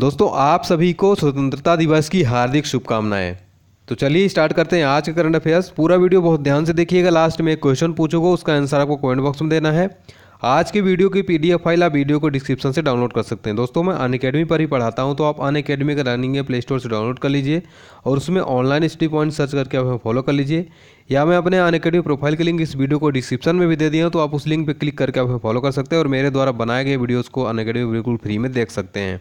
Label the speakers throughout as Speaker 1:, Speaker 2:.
Speaker 1: दोस्तों आप सभी को स्वतंत्रता दिवस की हार्दिक शुभकामनाएं तो चलिए स्टार्ट करते हैं आज के करंट अफेयर्स पूरा वीडियो बहुत ध्यान से देखिएगा लास्ट में एक क्वेश्चन पूछोगे उसका आंसर आपको कमेंट बॉक्स में देना है आज के वीडियो की पीडीएफ फाइल आप वीडियो को डिस्क्रिप्शन से डाउनलोड कर सकते हैं दोस्तों मैं अन अकेडमी पर ही पढ़ाता हूं तो आप अन अकेडमी का रनिंग है प्ले स्टोर से डाउनलोड कर लीजिए और उसमें ऑनलाइन स्टडी पॉइंट सर्च करके आप फॉलो कर लीजिए या मैं अपने अन अकेडमी प्रोफाइल के लिंक इस वीडियो को डिस्क्रिप्शन में भी दे दिया हूँ तो आप उस लिंक पर क्लिक करके आप फॉलो कर सकते हैं और मेरे द्वारा बनाए गए वीडियोज़ को अन अकेडमी बिल्कुल फ्री में देख सकते हैं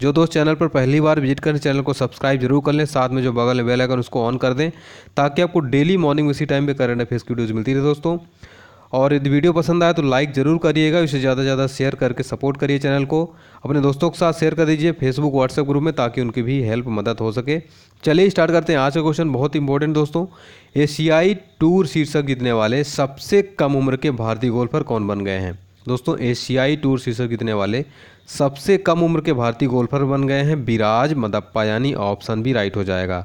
Speaker 1: जो दोस्त चैनल पर पहली बार विजिट करें चैनल को सब्सक्राइब जरूर कर लें साथ में जो बगल में बेल आइकन उसको ऑन कर दें ताकि आपको डेली मॉर्निंग इसी टाइम पर करंट अफेयर्स की वीडियोज़ मिलती रहे दोस्तों और यदि वीडियो पसंद आए तो लाइक ज़रूर करिएगा इसे ज़्यादा से ज़्यादा शेयर करके सपोर्ट करिए चैनल को अपने दोस्तों के साथ शेयर कर दीजिए फेसबुक व्हाट्सएप ग्रुप में ताकि उनकी भी हेल्प मदद हो सके चलिए स्टार्ट करते हैं आज का क्वेश्चन बहुत इंपॉर्टेंट दोस्तों एशियाई टूर शीर्षक जीतने वाले सबसे कम उम्र के भारतीय गोल्फर कौन बन गए हैं दोस्तों एशियाई टूर शीर्षक जीतने वाले सबसे कम उम्र के भारतीय गोल्फर बन गए हैं विराज मदप्पा यानी ऑप्शन भी राइट हो जाएगा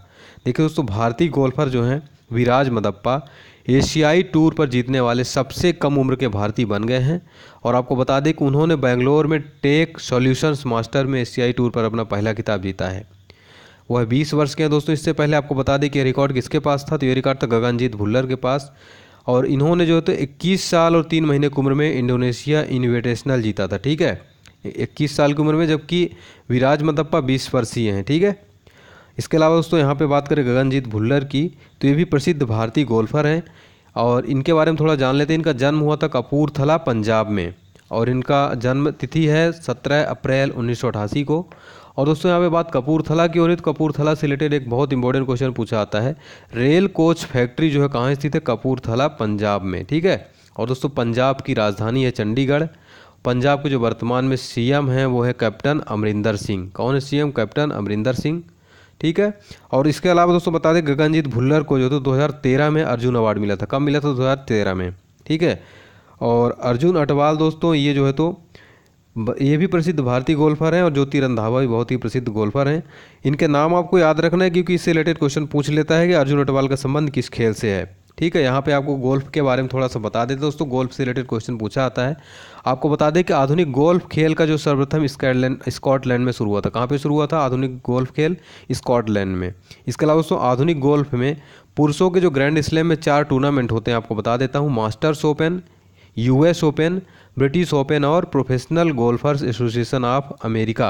Speaker 1: देखिए दोस्तों भारतीय गोल्फर जो हैं विराज मदप्पा एशियाई टूर पर जीतने वाले सबसे कम उम्र के भारतीय बन गए हैं और आपको बता दें कि उन्होंने बेंगलोर में टेक सॉल्यूशंस मास्टर में एशियाई टूर पर अपना पहला किताब जीता है वह 20 वर्ष के हैं दोस्तों इससे पहले आपको बता दें कि ये रिकॉर्ड किसके पास था तो ये रिकॉर्ड था गगनजीत भुल्लर के पास और इन्होंने जो है तो इक्कीस साल और तीन महीने की उम्र में इंडोनेशिया इन्विटेशनल जीता था ठीक है इक्कीस साल की उम्र में जबकि विराज मदप्पा बीस वर्षीय हैं ठीक है इसके अलावा दोस्तों यहाँ पे बात करें गगनजीत भुल्लर की तो ये भी प्रसिद्ध भारतीय गोल्फर हैं और इनके बारे में थोड़ा जान लेते हैं इनका जन्म हुआ था कपूरथला पंजाब में और इनका जन्म तिथि है सत्रह अप्रैल उन्नीस को और दोस्तों यहाँ पे बात कपूरथला की हो रही है तो कपूरथला से रिलेटेड एक बहुत इंपॉर्टेंट क्वेश्चन पूछा आता है रेल कोच फैक्ट्री जो है कहाँ स्थित है कपूरथला पंजाब में ठीक है और दोस्तों पंजाब की राजधानी है चंडीगढ़ पंजाब के जो वर्तमान में सीएम हैं वो है कैप्टन अमरिंदर सिंह कौन है सीएम कैप्टन अमरिंदर सिंह ठीक है और इसके अलावा दोस्तों बता दें गगनजीत भुल्लर को जो तो 2013 में अर्जुन अवार्ड मिला था कब मिला था 2013 में ठीक है और अर्जुन अटवाल दोस्तों ये जो है तो ये भी प्रसिद्ध भारतीय गोल्फर हैं और ज्योति रंधावा भी बहुत ही प्रसिद्ध गोल्फर हैं इनके नाम आपको याद रखना है क्योंकि इससे रिलेटेड क्वेश्चन पूछ लेता है कि अर्जुन अटवाल का संबंध किस खेल से है ठीक है यहाँ पे आपको गोल्फ के बारे में थोड़ा सा बता देते दोस्तों गोल्फ से रिलेटेड क्वेश्चन पूछा आता है आपको बता दें कि आधुनिक गोल्फ खेल का जो सर्वप्रथम स्कॉटलैंड स्कॉटलैंड में शुरू हुआ था कहाँ पे शुरू हुआ था आधुनिक गोल्फ खेल स्कॉटलैंड में इसके अलावा दोस्तों आधुनिक गोल्फ में पुरुषों के जो ग्रैंड स्लैम में चार टूर्नामेंट होते हैं आपको बता देता हूँ Masters Open US Open British Open और Professional Golfers Association of America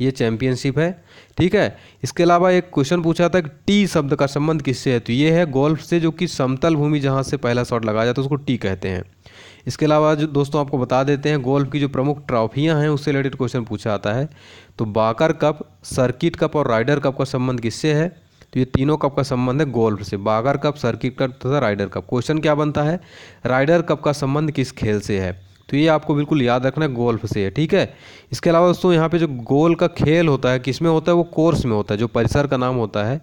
Speaker 1: ये चैम्पियनशिप है ठीक है इसके अलावा एक क्वेश्चन पूछा था कि टी शब्द का संबंध किससे है तो ये है गोल्फ से जो कि समतल भूमि जहाँ से पहला शॉट लगाया जाता है उसको टी कहते हैं इसके अलावा जो दोस्तों आपको बता देते हैं गोल्फ की जो प्रमुख ट्रॉफियाँ हैं उससे रिलेटेड क्वेश्चन पूछा आता है तो बाकर कप सर्किट कप और राइडर कप का संबंध किससे है तो ये तीनों कप का संबंध है गोल्फ से बागर कप सर्किट कप तथा राइडर कप क्वेश्चन क्या बनता है राइडर कप का संबंध किस खेल से है तो ये आपको बिल्कुल याद रखना है गोल्फ से ठीक है इसके अलावा दोस्तों यहाँ पे जो गोल का खेल होता है किस में होता है वो कोर्स में होता है जो परिसर का नाम होता है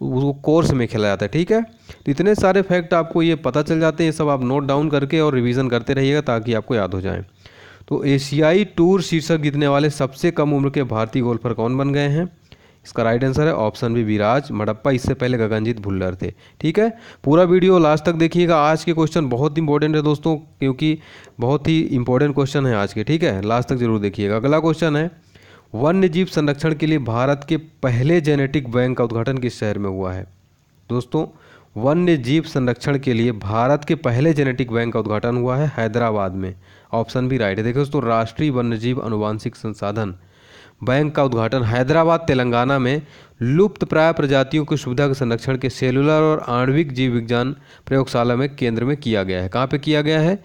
Speaker 1: उसको कोर्स में खेला जाता है ठीक है तो इतने सारे फैक्ट आपको ये पता चल जाते हैं ये सब आप नोट डाउन करके और रिविज़न करते रहिएगा ताकि आपको याद हो जाए तो एशियाई टूर शीर्षक जीतने वाले सबसे कम उम्र के भारतीय गोल्फर कौन बन गए हैं इसका राइट आंसर है ऑप्शन बी विराज मड़प्पा इससे पहले गगनजीत भुल्लर थे ठीक है पूरा वीडियो लास्ट तक देखिएगा आज के क्वेश्चन बहुत इंपॉर्टेंट है दोस्तों क्योंकि बहुत ही इंपॉर्टेंट क्वेश्चन है आज के ठीक है लास्ट तक जरूर देखिएगा अगला क्वेश्चन है वन्य जीव संरक्षण के लिए भारत के पहले जेनेटिक बैंक का उद्घाटन किस शहर में हुआ है दोस्तों वन्य जीव संरक्षण के लिए भारत के पहले जेनेटिक बैंक का उद्घाटन हुआ है हैदराबाद में ऑप्शन भी राइट है देखिए दोस्तों राष्ट्रीय वन्यजीव अनुवांशिक संसाधन बैंक का उद्घाटन हैदराबाद तेलंगाना में लुप्त प्राय प्रजातियों की सुविधा के संरक्षण के सेलुलर और आणविक जीव विज्ञान प्रयोगशाला में केंद्र में किया गया है कहाँ पे किया गया है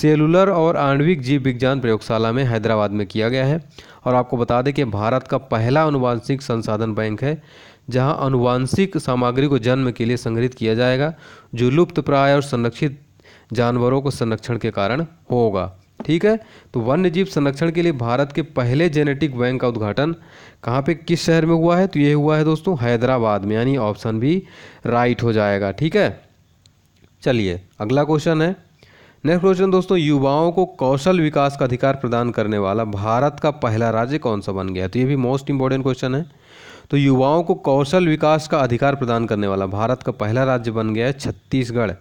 Speaker 1: सेलुलर और आणविक जीव विज्ञान प्रयोगशाला में हैदराबाद में किया गया है और आपको बता दें कि भारत का पहला अनुवांशिक संसाधन बैंक है जहाँ अनुवांशिक सामग्री को जन्म के लिए संग्रहित किया जाएगा जो लुप्त प्राय और संरक्षित जानवरों को संरक्षण के कारण होगा ठीक है तो वन्य जीव संरक्षण के लिए भारत के पहले जेनेटिक बैंक का उद्घाटन कहाँ पे किस शहर में हुआ है तो ये हुआ है दोस्तों हैदराबाद में यानी ऑप्शन भी राइट हो जाएगा ठीक है चलिए अगला क्वेश्चन है नेक्स्ट क्वेश्चन दोस्तों युवाओं को कौशल विकास का अधिकार प्रदान करने वाला भारत का पहला राज्य कौन सा बन गया तो ये भी मोस्ट इंपॉर्टेंट क्वेश्चन है तो युवाओं को कौशल विकास का अधिकार प्रदान करने वाला भारत का पहला राज्य बन गया है छत्तीसगढ़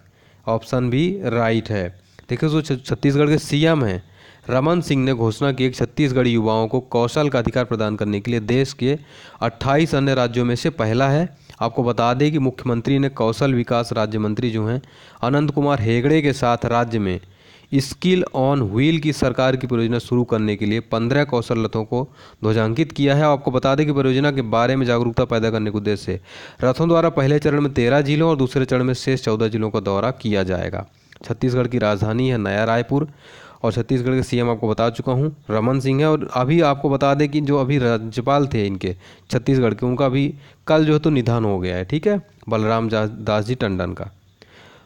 Speaker 1: ऑप्शन भी राइट है देखिए जो छत्तीसगढ़ के सीएम हैं रमन सिंह ने घोषणा की कि छत्तीसगढ़ी युवाओं को कौशल का अधिकार प्रदान करने के लिए देश के 28 अन्य राज्यों में से पहला है आपको बता दें कि मुख्यमंत्री ने कौशल विकास राज्य मंत्री जो हैं अनंत कुमार हेगड़े के साथ राज्य में स्किल ऑन व्हील की सरकार की परियोजना शुरू करने के लिए पंद्रह कौशल रथों को ध्वजांकित किया है आपको बता दें कि परियोजना के बारे में जागरूकता पैदा करने के उद्देश्य से रथों द्वारा पहले चरण में तेरह जिलों और दूसरे चरण में शेष चौदह जिलों का दौरा किया जाएगा छत्तीसगढ़ की राजधानी है नया रायपुर और छत्तीसगढ़ के सीएम आपको बता चुका हूँ रमन सिंह है और अभी आपको बता दें कि जो अभी राज्यपाल थे इनके छत्तीसगढ़ के उनका भी कल जो है तो निधन हो गया है ठीक है बलराम दास जी टंडन का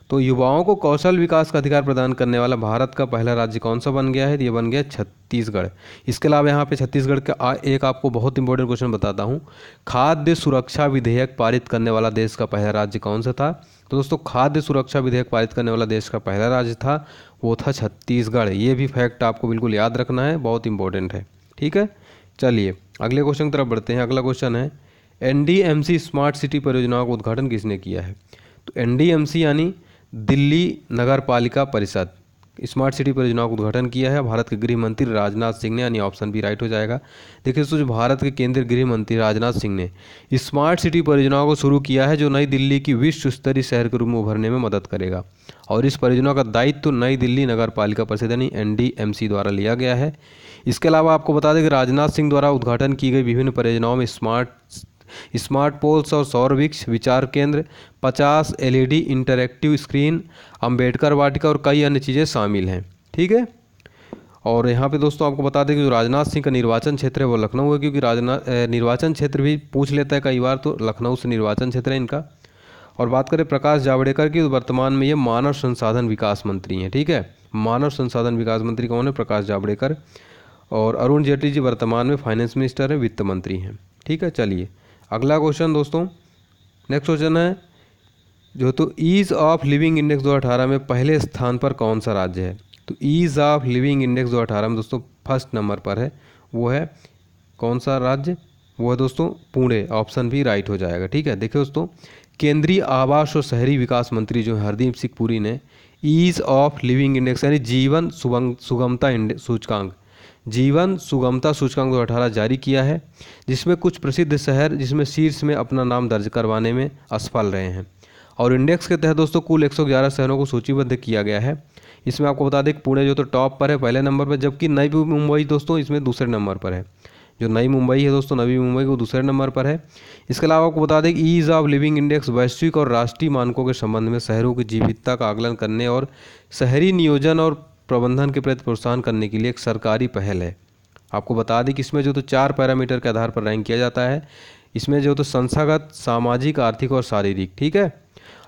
Speaker 1: तो युवाओं को कौशल विकास का अधिकार प्रदान करने वाला भारत का पहला राज्य कौन सा बन गया है ये बन गया छत्तीसगढ़ इसके अलावा यहाँ पे छत्तीसगढ़ का एक आपको बहुत इंपॉर्टेंट क्वेश्चन बताता हूँ खाद्य सुरक्षा विधेयक पारित करने वाला देश का पहला राज्य कौन सा था तो दोस्तों खाद्य सुरक्षा विधेयक पारित करने वाला देश का पहला राज्य था वो था छत्तीसगढ़ ये भी फैक्ट आपको बिल्कुल याद रखना है बहुत इंपॉर्टेंट है ठीक है चलिए अगले क्वेश्चन की तरफ बढ़ते हैं अगला क्वेश्चन है एन स्मार्ट सिटी परियोजनाओं का उद्घाटन किसने किया है तो एन यानी दिल्ली नगर पालिका परिषद स्मार्ट सिटी परियोजनाओं का उद्घाटन किया है भारत के गृह मंत्री राजनाथ सिंह ने यानी ऑप्शन भी राइट हो जाएगा देखिए दोस्तों भारत के केंद्रीय गृह मंत्री राजनाथ सिंह ने स्मार्ट सिटी परियोजनाओं को शुरू किया है जो नई दिल्ली की विश्व स्तरीय शहर के रूप में उभरने में मदद करेगा और इस परियोजना का दायित्व तो नई दिल्ली नगर पालिका परिषद यानी एन द्वारा लिया गया है इसके अलावा आपको बता दें कि राजनाथ सिंह द्वारा उद्घाटन की गई विभिन्न परियोजनाओं में स्मार्ट स्मार्ट पोल्स और सौर वृक्ष विचार केंद्र 50 एलईडी इंटरैक्टिव स्क्रीन अंबेडकर वाटिका और कई अन्य चीज़ें शामिल हैं ठीक है और यहाँ पे दोस्तों आपको बता दें कि जो राजनाथ सिंह का निर्वाचन क्षेत्र है वो लखनऊ है क्योंकि राजनाथ निर्वाचन क्षेत्र भी पूछ लेता है कई बार तो लखनऊ से निर्वाचन क्षेत्र है इनका और बात करें प्रकाश जावड़ेकर की तो वर्तमान में ये मानव संसाधन विकास मंत्री हैं ठीक है मानव संसाधन विकास मंत्री कौन है प्रकाश जावड़ेकर और अरुण जेटली जी वर्तमान में फाइनेंस मिनिस्टर हैं वित्त मंत्री हैं ठीक है चलिए अगला क्वेश्चन दोस्तों नेक्स्ट क्वेश्चन है जो तो ईज़ ऑफ लिविंग इंडेक्स दो अठारह में पहले स्थान पर कौन सा राज्य है तो ईज़ ऑफ लिविंग इंडेक्स दो अठारह में दोस्तों फर्स्ट नंबर पर है वो है कौन सा राज्य वो है दोस्तों पुणे ऑप्शन भी राइट हो जाएगा ठीक है देखिए दोस्तों केंद्रीय आवास और शहरी विकास मंत्री जो है हरदीप सिंह पुरी ने ईज़ ऑफ लिविंग इंडेक्स यानी जीवन सुगमता सूचकांक जीवन सुगमता सूचकांक दो अठारह जारी किया है जिसमें कुछ प्रसिद्ध शहर जिसमें शीर्ष में अपना नाम दर्ज करवाने में असफल रहे हैं और इंडेक्स के तहत दोस्तों कुल 111 शहरों को सूचीबद्ध किया गया है इसमें आपको बता दें कि पुणे जो तो टॉप पर है पहले नंबर पर जबकि नई मुंबई दोस्तों इसमें दूसरे नंबर पर है जो नई मुंबई है दोस्तों नवी मुंबई को दूसरे नंबर पर है इसके अलावा आपको बता दें कि ईज़ ऑफ लिविंग इंडेक्स वैश्विक और राष्ट्रीय मानकों के संबंध में शहरों की जीवितता का आकलन करने और शहरी नियोजन और प्रबंधन के प्रति प्रोत्साहन करने के लिए एक सरकारी पहल है आपको बता दें कि इसमें जो तो चार पैरामीटर के आधार पर रैंक किया जाता है इसमें जो तो संस्थागत सामाजिक आर्थिक और शारीरिक ठीक है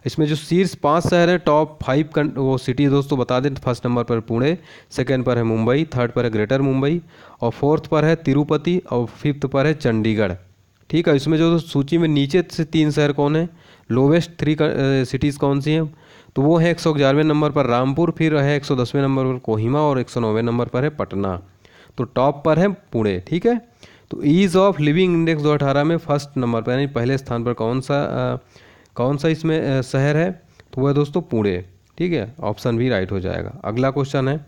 Speaker 1: इसमें जो शीर्ष पाँच शहर हैं टॉप फाइव वो सिटी दोस्तों बता दें फर्स्ट नंबर पर पुणे सेकेंड पर है मुंबई थर्ड पर है ग्रेटर मुंबई और फोर्थ पर है तिरुपति और फिफ्थ पर है चंडीगढ़ ठीक है इसमें जो तो सूची में नीचे से तीन शहर कौन है लोवेस्ट थ्री सिटीज़ कौन सी हैं तो वो है एक नंबर पर रामपुर फिर है एक नंबर पर कोहिमा और एक नंबर पर है पटना तो टॉप पर है पुणे ठीक है तो ईज़ ऑफ लिविंग इंडेक्स 2018 में फर्स्ट नंबर पर यानी पहले स्थान पर कौन सा आ, कौन सा इसमें शहर है तो वह दोस्तों पुणे ठीक है ऑप्शन भी राइट हो जाएगा अगला क्वेश्चन है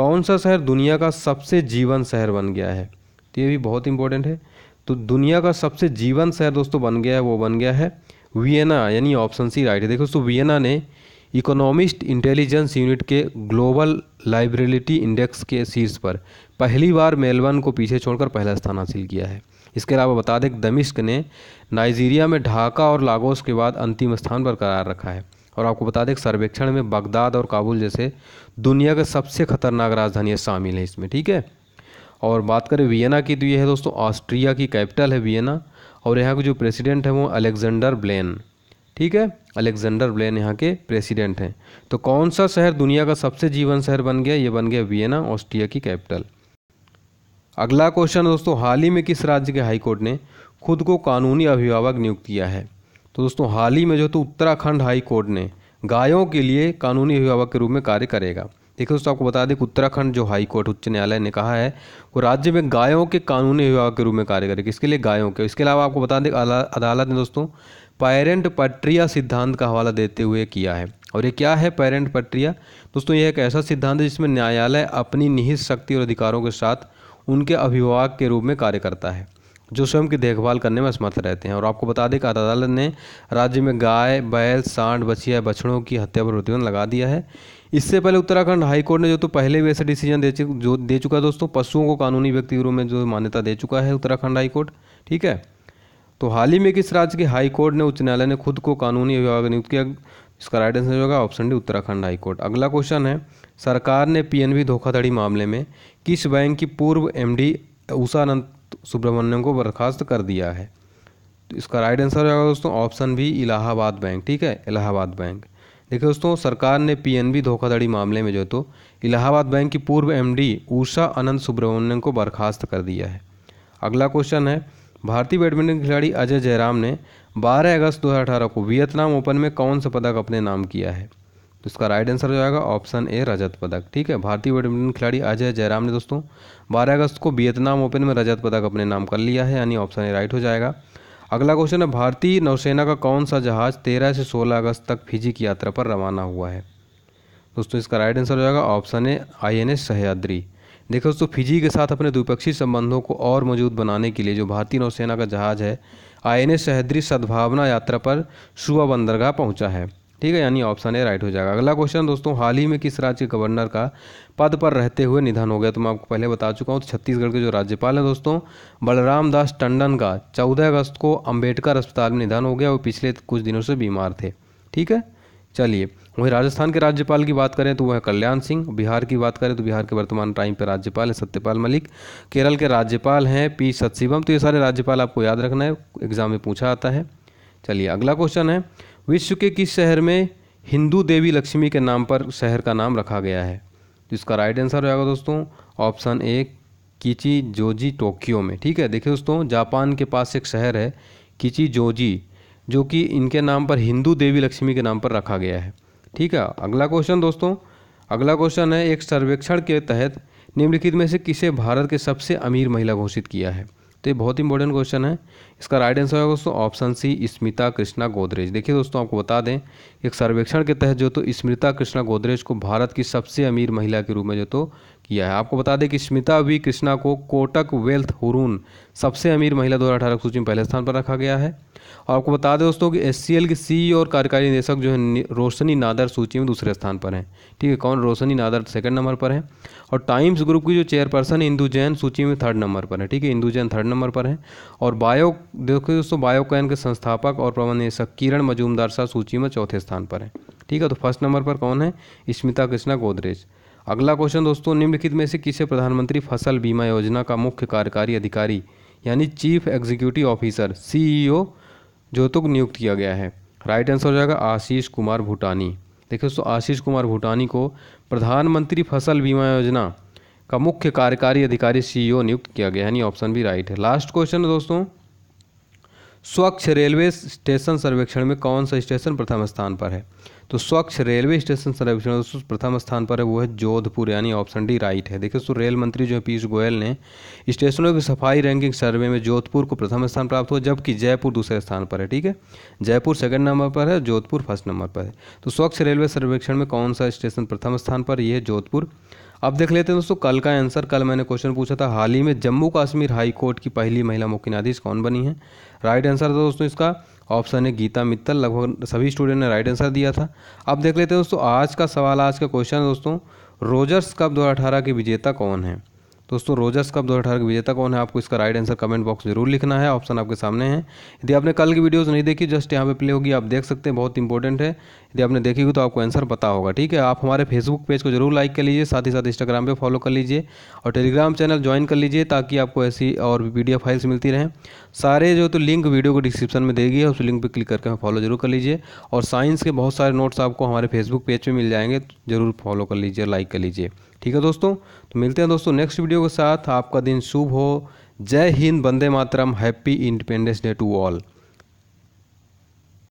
Speaker 1: कौन सा शहर दुनिया का सबसे जीवन शहर बन गया है तो ये भी बहुत इंपॉर्टेंट है तो दुनिया का सबसे जीवन शहर दोस्तों बन गया है वो बन गया है वियना यानी ऑप्शन सी राइट है देखो दोस्तों वियना ने इकोनॉमिस्ट इंटेलिजेंस यूनिट के ग्लोबल लाइब्रेलिटी इंडेक्स के शीर्ष पर पहली बार मेलबर्न को पीछे छोड़कर पहला स्थान हासिल किया है इसके अलावा बता दें दमिश्क ने नाइजीरिया में ढाका और लागोस के बाद अंतिम स्थान पर करार रखा है और आपको बता दें सर्वेक्षण में बगदाद और काबुल जैसे दुनिया के सबसे खतरनाक राजधानियाँ शामिल हैं इसमें ठीक है और बात करें वियना की तो ये है दोस्तों ऑस्ट्रिया की कैपिटल है वियना और यहाँ के जो प्रेसिडेंट हैं वो अलेक्जेंडर ब्लेन ठीक है अलेक्जेंडर ब्लेन यहाँ के प्रेसिडेंट हैं तो कौन सा शहर दुनिया का सबसे जीवन शहर बन गया ये बन गया वियना ऑस्ट्रिया की कैपिटल अगला क्वेश्चन दोस्तों हाल ही में किस राज्य के हाईकोर्ट ने खुद को कानूनी अभिभावक नियुक्त किया है तो दोस्तों हाल ही में जो तो उत्तराखंड हाई कोर्ट ने गायों के लिए कानूनी अभिभावक के रूप में कार्य करेगा देखिए दोस्तों आपको बता दें कि उत्तराखंड जो हाई कोर्ट उच्च न्यायालय ने कहा है वो राज्य में गायों के कानूनी अभिभावक के रूप में कार्य करेगा इसके लिए गायों के इसके अलावा आपको बता दें अदालत ने दोस्तों पैरेंट पट्रिया सिद्धांत का हवाला देते हुए किया है और ये क्या है पेरेंट पट्रिया दोस्तों यह एक ऐसा सिद्धांत है जिसमें न्यायालय अपनी निहित शक्ति और अधिकारों के साथ उनके अभिभावक के रूप में कार्य करता है जो स्वयं की देखभाल करने में असमर्थ रहते हैं और आपको बता दें कि अदालत ने राज्य में गाय बैल सांड बछिया बछड़ों की हत्या पर प्रतिबंध लगा दिया है इससे पहले उत्तराखंड हाईकोर्ट ने जो तो पहले भी ऐसा डिसीजन दे जो दे चुका है दोस्तों पशुओं को कानूनी व्यक्ति रूप में जो मान्यता दे चुका है उत्तराखंड हाईकोर्ट ठीक है तो हाल ही में किस राज्य के हाई कोर्ट ने उच्च न्यायालय ने खुद को कानूनी अभिभावक नियुक्त किया इसका राइट आंसर होगा option D Uttarakhand high court अगला क्वेश्चन है सरकार ने पीएनबी धोखाधड़ी मामले में किस बैंक की पूर्व एमडी उषा अनंत सुब्रमण्यम को बर्खास्त कर दिया है तो इसका राइट आंसर होगा दोस्तों ऑप्शन भी इलाहाबाद बैंक ठीक है इलाहाबाद बैंक देखिए दोस्तों सरकार ने पीएनबी धोखाधड़ी मामले में जो तो इलाहाबाद बैंक की पूर्व एमडी उषा अनंत सुब्रमण्यम को बर्खास्त कर दिया है अगला क्वेश्चन है भारतीय बैडमिंटन खिलाड़ी अजय जयराम ने 12 अगस्त 2018 को वियतनाम ओपन में कौन सा पदक अपने नाम किया है तो इसका राइट आंसर हो जाएगा ऑप्शन ए रजत पदक ठीक है भारतीय बैडमिंटन खिलाड़ी अजय जयराम ने दोस्तों 12 अगस्त को वियतनाम ओपन में रजत पदक अपने नाम कर लिया है यानी ऑप्शन ए राइट हो जाएगा अगला क्वेश्चन है भारतीय नौसेना का कौन सा जहाज़ तेरह से सोलह अगस्त तक फिजी की यात्रा पर रवाना हुआ है दोस्तों इसका राइट आंसर हो जाएगा option A I N S Sahyadri देखो दोस्तों फिजी के साथ अपने द्विपक्षीय संबंधों को और मजबूत बनाने के लिए जो भारतीय नौसेना का जहाज़ है आई एन सहद्री सद्भावना यात्रा पर सुबह बंदरगाह पहुंचा है ठीक है यानी ऑप्शन ए राइट हो जाएगा अगला क्वेश्चन दोस्तों हाल ही में किस राज्य के गवर्नर का पद पर रहते हुए निधन हो गया तो मैं आपको पहले बता चुका हूँ तो छत्तीसगढ़ के जो राज्यपाल हैं दोस्तों बलराम दास टंडन का चौदह अगस्त को अम्बेडकर अस्पताल में निधन हो गया वो पिछले कुछ दिनों से बीमार थे ठीक है चलिए वहीं राजस्थान के राज्यपाल की बात करें तो वह कल्याण सिंह बिहार की बात करें तो बिहार के वर्तमान टाइम पर राज्यपाल हैं सत्यपाल मलिक केरल के राज्यपाल हैं पी सत्शिवम तो ये सारे राज्यपाल आपको याद रखना है एग्जाम में पूछा आता है चलिए अगला क्वेश्चन है विश्व के किस शहर में हिंदू देवी लक्ष्मी के नाम पर शहर का नाम रखा गया है जिसका राइट आंसर हो जाएगा दोस्तों ऑप्शन ए कीची जोजी टोक्यो में ठीक है देखिए दोस्तों जापान के पास एक शहर है किची जोजी जो कि इनके नाम पर हिंदू देवी लक्ष्मी के नाम पर रखा गया है ठीक है अगला क्वेश्चन दोस्तों अगला क्वेश्चन है एक सर्वेक्षण के तहत निम्नलिखित में से किसे भारत के सबसे अमीर महिला घोषित किया है तो ये बहुत इंपॉर्टेंट क्वेश्चन है इसका राइट आंसर होगा दोस्तों ऑप्शन सी स्मिता कृष्णा गोदरेज देखिए दोस्तों आपको बता दें एक सर्वेक्षण के तहत जो तो स्मिता कृष्णा गोदरेज को भारत की सबसे अमीर महिला के रूप में जो तो किया है आपको बता दें कि स्मिता वी कृष्णा को कोटक वेल्थ हुरून सबसे अमीर महिला दो हज़ार की सूची में पहले स्थान पर रखा गया है और आपको बता दें दोस्तों कि एस के सी e और कार्यकारी निदेशक जो है रोशनी नादर सूची में दूसरे स्थान पर हैं ठीक है कौन रोशनी नादर सेकंड नंबर पर है और टाइम्स ग्रुप की जो चेयरपर्सन इंदू जैन सूची में थर्ड नंबर पर है ठीक है इंदू जैन थर्ड नंबर पर है और बायो देखो दोस्तों बायोकैन के संस्थापक और निदेशक किरण मजूमदार शाह सूची में चौथे स्थान पर हैं ठीक है तो फर्स्ट नंबर पर कौन है स्मिता कृष्णा गोदरेज अगला क्वेश्चन दोस्तों निम्नलिखित में से किसे प्रधानमंत्री फसल बीमा योजना का मुख्य कार्यकारी अधिकारी यानी चीफ एग्जीक्यूटिव ऑफिसर सीईओ जोतुक नियुक्त किया गया है राइट आंसर हो जाएगा आशीष कुमार भूटानी देखिए दोस्तों आशीष कुमार भूटानी को प्रधानमंत्री फसल बीमा योजना का मुख्य कार्यकारी अधिकारी सीईओ नियुक्त किया गया यानी ऑप्शन भी राइट है लास्ट क्वेश्चन दोस्तों स्वच्छ रेलवे स्टेशन सर्वेक्षण में कौन सा स्टेशन प्रथम स्थान पर है तो स्वच्छ रेलवे स्टेशन सर्वेक्षण प्रथम स्थान पर है वो है जोधपुर यानी ऑप्शन डी राइट है देखिए दोस्तों रेल मंत्री जो है पीयूष गोयल ने स्टेशनों की सफाई रैंकिंग सर्वे में जोधपुर को प्रथम स्थान प्राप्त हुआ जबकि जयपुर दूसरे स्थान पर है ठीक है जयपुर सेकंड नंबर पर है जोधपुर फर्स्ट नंबर पर है तो स्वच्छ रेलवे सर्वेक्षण में कौन सा स्टेशन प्रथम स्थान पर यह जोधपुर अब देख लेते हैं दोस्तों कल का आंसर कल मैंने क्वेश्चन पूछा था हाल ही में जम्मू कश्मीर हाई कोर्ट की पहली महिला मुख्य न्यायाधीश कौन बनी है राइट आंसर था दोस्तों इसका ऑप्शन है गीता मित्तल लगभग सभी स्टूडेंट ने राइट आंसर दिया था अब देख लेते हैं दोस्तों आज का सवाल आज का क्वेश्चन दोस्तों रोजर्स कप दो हज़ार अठारह के विजेता कौन है दोस्तों रोजर्स कप दो विजेता कौन है आपको इसका राइट आंसर कमेंट बॉक्स जरूर लिखना है ऑप्शन आपके सामने है यदि आपने कल की वीडियोज़ नहीं देखी जस्ट यहाँ पे प्ले होगी आप देख सकते हैं बहुत इंपॉर्टेंट है यदि आपने देखी हो तो आपको आंसर पता होगा ठीक है आप हमारे फेसबुक पेज को जरूर लाइक कर लीजिए साथ ही साथ इंस्टाग्राम पर फॉलो कर लीजिए और टेलीग्राम चैनल ज्वाइन कर लीजिए ताकि आपको ऐसी और भी वीडियो फाइल्स मिलती रहें सारे जो तो लिंक वीडियो को डिस्क्रिप्शन में देगी उस लिंक पर क्लिक करके हमें फॉलो जरूर कर लीजिए और साइंस के बहुत सारे नोट्स आपको हमारे फेसबुक पेज पर मिल जाएंगे जरूर फॉलो कर लीजिए लाइक कर लीजिए ठीक है दोस्तों तो मिलते हैं दोस्तों नेक्स्ट वीडियो के साथ आपका दिन शुभ हो जय हिंद वंदे मातरम happy independence day to all